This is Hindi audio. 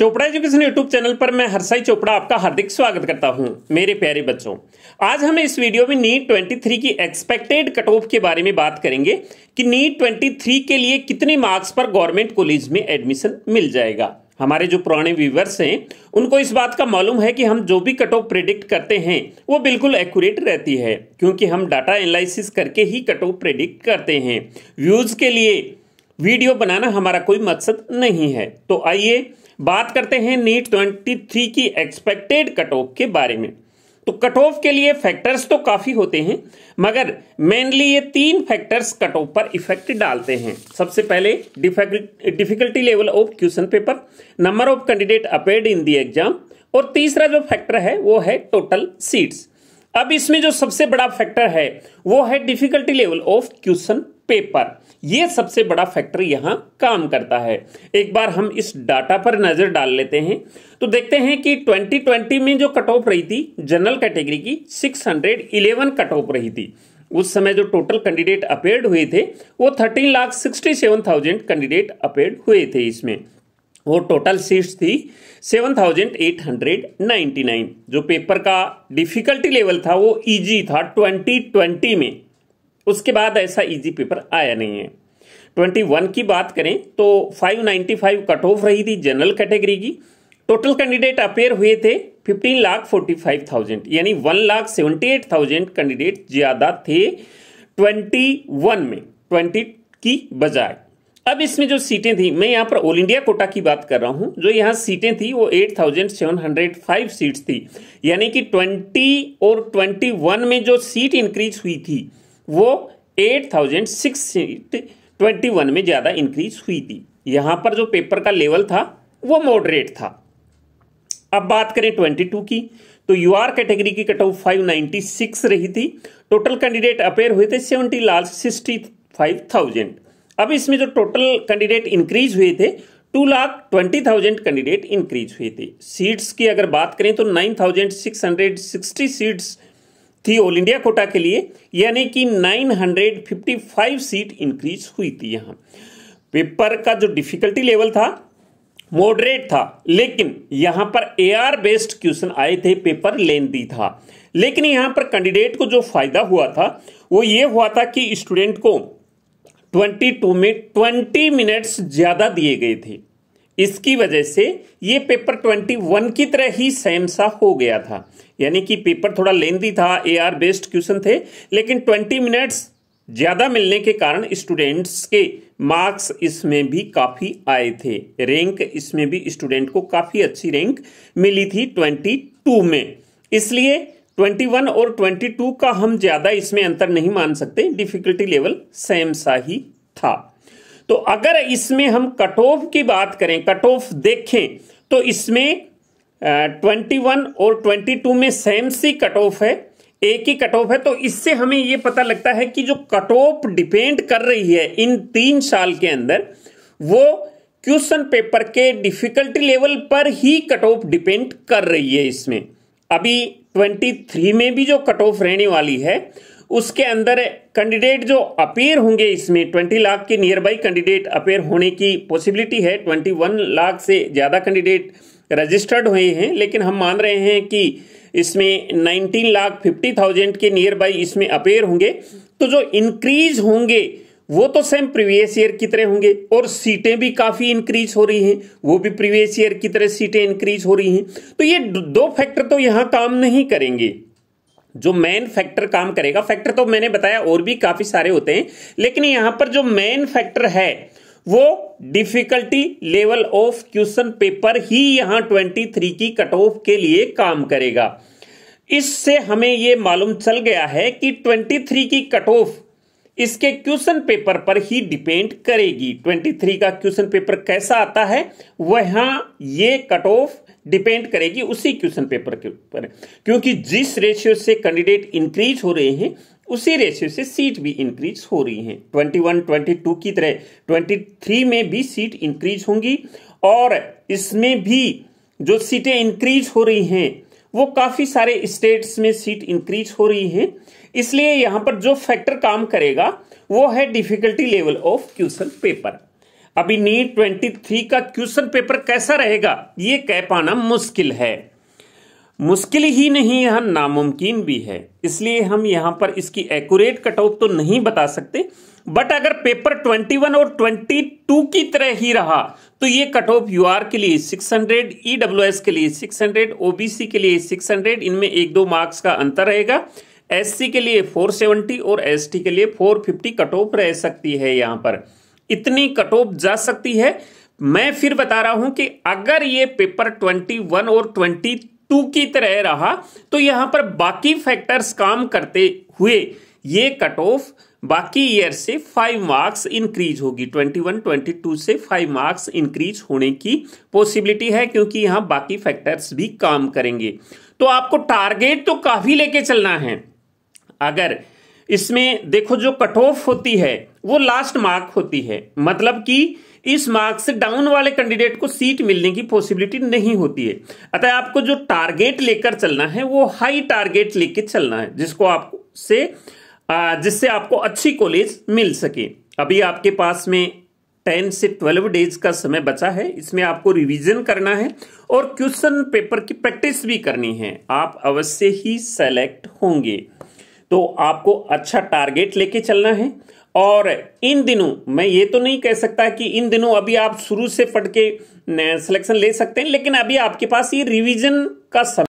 चोपड़ा एजुकेशन यूट्यूब चैनल पर मैं हरसाई चोपड़ा आपका हार्दिक स्वागत करता हूं मेरे प्यारे बच्चों आज हम इस वीडियो में नीट 23 की एक्सपेक्टेड कट ऑफ के बारे में बात करेंगे कि नीट 23 के लिए कितने मार्क्स पर गवर्नमेंट कॉलेज में एडमिशन मिल जाएगा हमारे जो पुराने व्यूवर्स हैं उनको इस बात का मालूम है कि हम जो भी कट ऑफ प्रिडिक्ट करते हैं वो बिल्कुल एक्यूरेट रहती है क्योंकि हम डाटा एनालिसिस करके ही कट ऑफ प्रिडिक्ट करते हैं व्यूज़ के लिए वीडियो बनाना हमारा कोई मकसद नहीं है तो आइए बात करते हैं नीट ट्वेंटी थ्री की एक्सपेक्टेड कट ऑफ के बारे में तो कट ऑफ के लिए फैक्टर्स तो काफी होते हैं मगर मेनली ये तीन फैक्टर्स कट ऑफ पर इफेक्ट डालते हैं सबसे पहले difficulty level of question paper number of candidate appeared in the exam और तीसरा जो फैक्टर है वो है टोटल सीट्स अब इसमें जो सबसे बड़ा फैक्टर है वो है difficulty level of question paper ये सबसे बड़ा फैक्टर यहां काम करता है एक बार हम इस डाटा पर नज़र डाल लेते हैं तो देखते हैं कि 2020 में जो कट ऑफ रही थी जनरल कैटेगरी की 611 कट ऑफ रही थी उस समय जो टोटल कैंडिडेट अपेयर हुए थे वो thirteen lakh sixty seven thousand candidate appear हुए थे इसमें वो टोटल सीट्स थी 7,899 जो पेपर का डिफिकल्टी लेवल था वो इजी था 2020 में उसके बाद ऐसा इजी पेपर आया नहीं है 21 की बात करें तो 595 कट ऑफ रही थी जनरल कैटेगरी की टोटल कैंडिडेट अपेयर हुए थे 15 लाख थाउजेंड यानी 1 लाख थाउजेंड कैंडिडेट ज़्यादा थे 21 में 20 की बजाय अब इसमें जो सीटें थी मैं यहां पर ऑल इंडिया कोटा की बात कर रहा हूं जो यहां सीटें थी वो 8,705 सीट्स थी यानी कि 20 और 21 में जो सीट इंक्रीज हुई थी वो eight thousand six twenty one में ज़्यादा इंक्रीज हुई थी यहाँ पर जो पेपर का लेवल था वो मॉडरेट था अब बात करें ट्वेंटी टू की तो यू आर कैटेगरी की cut off five ninety six रही थी टोटल कैंडिडेट अपेयर हुए थे seventy lakh sixty five thousand अब इसमें जो टोटल कैंडिडेट इंक्रीज हुए थे two lakh twenty thousand candidate increase हुए थे सीट्स की अगर बात करें तो nine thousand six hundred sixty seats थी ऑल इंडिया कोटा के लिए यानी कि 955 सीट इंक्रीज हुई थी यहां पेपर का जो डिफिकल्टी लेवल था मॉडरेट था लेकिन यहां पर ए आर बेस्ड क्वेश्चन आए थे पेपर लेंदी था लेकिन यहां पर कैंडिडेट को जो फायदा हुआ था वो ये हुआ था कि स्टूडेंट को 22 में 20 मिनट्स ज़्यादा दिए गए थे इसकी वजह से ये पेपर ट्वेंटी वन की तरह ही सेम सा हो गया था यानी कि पेपर थोड़ा लेंदी था ए आर बेस्ड क्वेश्चन थे लेकिन ट्वेंटी मिनट्स ज़्यादा मिलने के कारण स्टूडेंट्स के मार्क्स इसमें भी काफ़ी आए थे रैंक इसमें भी स्टूडेंट को काफ़ी अच्छी रैंक मिली थी ट्वेंटी टू में इसलिए ट्वेंटी वन और ट्वेंटी टू का हम ज़्यादा इसमें अंतर नहीं मान सकते डिफिकल्टी लेवल सेम सा ही था तो अगर इसमें हम कट ऑफ की बात करें कट ऑफ देखें तो इसमें ट्वेंटी वन और ट्वेंटी टू में सेम सी कट ऑफ है एक ही कट ऑफ है तो इससे हमें यह पता लगता है कि जो कट ऑफ डिपेंड कर रही है इन तीन साल के अंदर वो क्वेश्चन पेपर के डिफिकल्टी लेवल पर ही कट ऑफ डिपेंड कर रही है इसमें अभी 23 में भी जो कट ऑफ रहने वाली है उसके अंदर कैंडिडेट जो अपेयर होंगे इसमें ट्वेंटी लाख के नियर बाई कैंडिडेट अपेयर होने की पॉसिबिलिटी है ट्वेंटी वन लाख से ज़्यादा कैंडिडेट रजिस्टर्ड हुए हैं लेकिन हम मान रहे हैं कि इसमें नाइनटीन लाख फिफ्टी थाउजेंड के नियर बाई इसमें अपेयर होंगे तो जो इंक्रीज होंगे वो तो सेम प्रीवियस ईयर की तरह होंगे और सीटें भी काफ़ी इंक्रीज हो रही हैं वो भी प्रीवियस ईयर की तरह सीटें इंक्रीज हो रही हैं तो ये दो फैक्टर तो यहां काम नहीं करेंगे जो मेन फैक्टर काम करेगा फैक्टर तो मैंने बताया और भी काफी सारे होते हैं लेकिन यहां पर जो मेन फैक्टर है वो difficulty level of question paper ही यहां ट्वेंटी थ्री की कट ऑफ के लिए काम करेगा इससे हमें यह मालूम चल गया है कि ट्वेंटी थ्री की कट ऑफ इसके क्वेश्चन पेपर पर ही डिपेंड करेगी ट्वेंटी थ्री का क्वेश्चन पेपर कैसा आता है वहां ये कट ऑफ डिपेंड करेगी उसी क्वेश्चन पेपर के ऊपर क्योंकि जिस रेशियो से कैंडिडेट इंक्रीज हो रहे हैं उसी रेशियो से सीट भी इंक्रीज हो रही हैं 21, 22 की तरह 23 में भी सीट इंक्रीज होंगी और इसमें भी जो सीटें इंक्रीज हो रही हैं वो काफी सारे स्टेट्स में सीट इंक्रीज हो रही है इसलिए यहां पर जो फैक्टर काम करेगा वो है difficulty level of question paper अभी नीट ट्वेंटी थ्री का क्वेश्चन पेपर कैसा रहेगा ये कह पाना मुश्किल है मुश्किल ही नहीं यह नामुमकिन भी है इसलिए हम यहां पर इसकी एक्यूरेट कट ऑफ तो नहीं बता सकते बट अगर पेपर 21 और 22 की तरह ही रहा तो ये कट ऑफ यू के लिए 600 एस e के लिए 600 ओबीसी के लिए 600 इनमें एक दो मार्क्स का अंतर रहेगा सी के लिए 470 और टी के लिए 450 कट ऑफ रह सकती है यहां पर इतनी कटोप जा सकती है मैं फिर बता रहा हूं कि अगर ये पेपर 21 और 22 की तरह रहा तो यहां पर बाकी फैक्टर्स काम करते हुए ये कट ऑफ बाकी ईयर से फाइव मार्क्स इंक्रीज होगी 21, 22 से फाइव मार्क्स इंक्रीज होने की पॉसिबिलिटी है क्योंकि यहां बाकी फैक्टर्स भी काम करेंगे तो आपको टारगेट तो काफी लेके चलना है अगर इसमें देखो जो कट ऑफ होती है वो लास्ट मार्क होती है मतलब कि इस मार्क से डाउन वाले कैंडिडेट को सीट मिलने की पॉसिबिलिटी नहीं होती है अतः आपको जो टारगेट लेकर चलना है वो हाई टारगेट लेकर चलना है जिसको आप से जिससे आपको अच्छी कॉलेज मिल सके अभी आपके पास में टेन से ट्वेल्व डेज का समय बचा है इसमें आपको रिवीजन करना है और क्वेश्चन पेपर की प्रैक्टिस भी करनी है आप अवश्य ही सेलेक्ट होंगे तो आपको अच्छा टारगेट लेके चलना है और इन दिनों मैं ये तो नहीं कह सकता कि इन दिनों अभी आप शुरू से पढ़ के सिलेक्शन ले सकते हैं लेकिन अभी आपके पास ये रिवीजन का समय